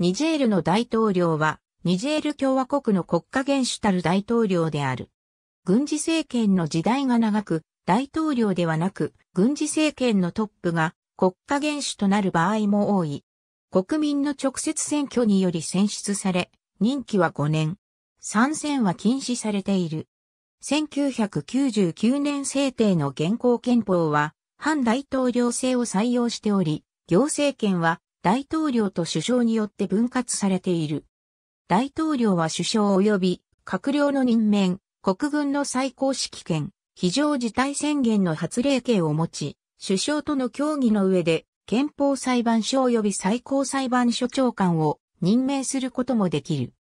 ニジェールの大統領は、ニジェール共和国の国家元首たる大統領である。軍事政権の時代が長く、大統領ではなく、軍事政権のトップが国家元首となる場合も多い。国民の直接選挙により選出され、任期は5年。参戦は禁止されている。1999年制定の現行憲法は、反大統領制を採用しており、行政権は大統領と首相によって分割されている。大統領は首相及び閣僚の任免、国軍の最高指揮権、非常事態宣言の発令権を持ち、首相との協議の上で憲法裁判所及び最高裁判所長官を任命することもできる。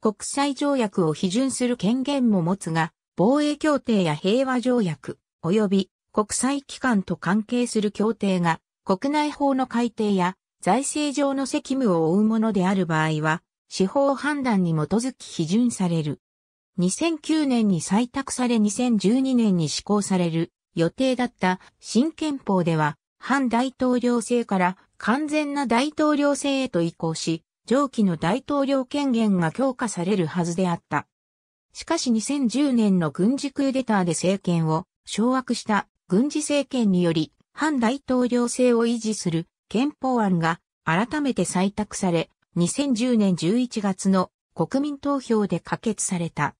国際条約を批准する権限も持つが、防衛協定や平和条約、及び国際機関と関係する協定が国内法の改定や財政上の責務を負うものである場合は、司法判断に基づき批准される。2009年に採択され2012年に施行される予定だった新憲法では、反大統領制から完全な大統領制へと移行し、上記の大統領権限が強化されるはずであった。しかし2010年の軍事クーデターで政権を掌握した軍事政権により、反大統領制を維持する憲法案が改めて採択され、2010年11月の国民投票で可決された。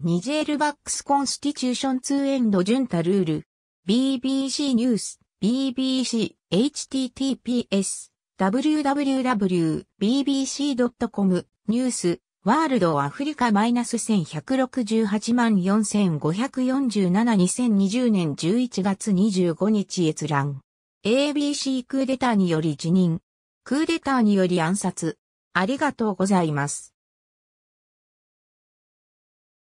ニジェールバックスコンスティチューション2エンドジュンタルール、BBC ニュース、BBC、https、www.bbc.com、ニュース、ワールドアフリカ -1168 万45472020年11月25日閲覧。ABC クーデターにより辞任。クーデターにより暗殺。ありがとうございます。